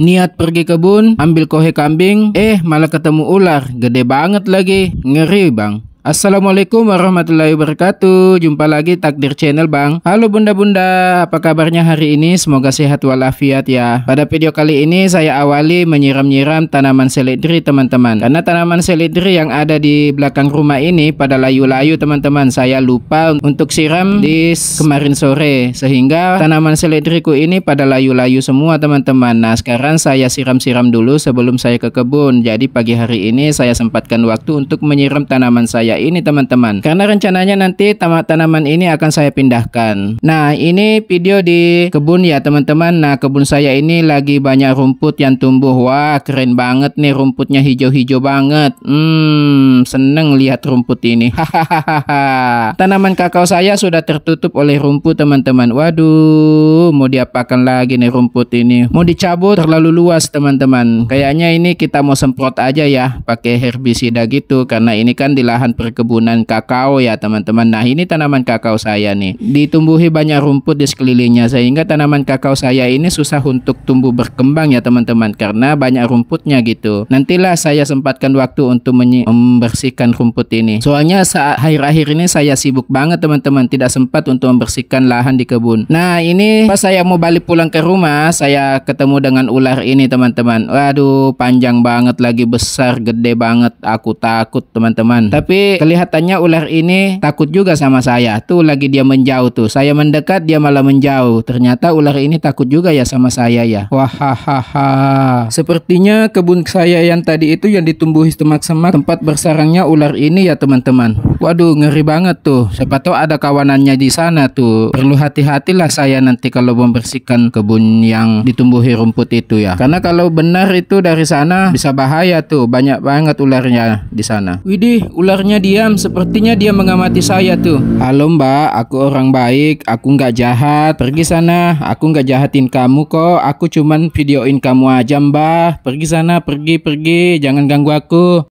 Niat pergi kebun, ambil kohe kambing, eh malah ketemu ular, gede banget lagi, ngeri bang. Assalamualaikum warahmatullahi wabarakatuh Jumpa lagi Takdir Channel Bang Halo bunda-bunda apa kabarnya hari ini semoga sehat walafiat ya Pada video kali ini saya awali menyiram-nyiram tanaman seledri teman-teman Karena tanaman seledri yang ada di belakang rumah ini pada layu-layu teman-teman Saya lupa untuk siram di kemarin sore Sehingga tanaman seledriku ini pada layu-layu semua teman-teman Nah sekarang saya siram-siram dulu sebelum saya ke kebun Jadi pagi hari ini saya sempatkan waktu untuk menyiram tanaman saya saya ini teman-teman karena rencananya nanti tanaman ini akan saya pindahkan nah ini video di kebun ya teman-teman nah kebun saya ini lagi banyak rumput yang tumbuh wah keren banget nih rumputnya hijau-hijau banget hmm seneng lihat rumput ini hahaha tanaman kakao saya sudah tertutup oleh rumput teman-teman waduh mau diapakan lagi nih rumput ini mau dicabut terlalu luas teman-teman kayaknya ini kita mau semprot aja ya pakai herbisida gitu karena ini kan di lahan perkebunan kakao ya teman-teman. Nah ini tanaman kakao saya nih. Ditumbuhi banyak rumput di sekelilingnya sehingga tanaman kakao saya ini susah untuk tumbuh berkembang ya teman-teman karena banyak rumputnya gitu. Nantilah saya sempatkan waktu untuk membersihkan rumput ini. Soalnya saat akhir-akhir ini saya sibuk banget teman-teman tidak sempat untuk membersihkan lahan di kebun. Nah ini pas saya mau balik pulang ke rumah saya ketemu dengan ular ini teman-teman. Waduh panjang banget lagi besar gede banget aku takut teman-teman. Tapi kelihatannya ular ini takut juga sama saya. Tuh lagi dia menjauh tuh. Saya mendekat dia malah menjauh. Ternyata ular ini takut juga ya sama saya ya. Wahahaha. Sepertinya kebun saya yang tadi itu yang ditumbuhi semak-semak tempat bersarangnya ular ini ya teman-teman. Waduh ngeri banget tuh. Siapa tahu ada kawanannya di sana tuh. Perlu hati-hatilah saya nanti kalau membersihkan kebun yang ditumbuhi rumput itu ya. Karena kalau benar itu dari sana bisa bahaya tuh. Banyak banget ularnya di sana. Widih ularnya diam, sepertinya dia mengamati saya tuh. Halo mbak, aku orang baik, aku nggak jahat. Pergi sana, aku nggak jahatin kamu kok. Aku cuman videoin kamu aja mbak. Pergi sana, pergi, pergi. Jangan ganggu aku.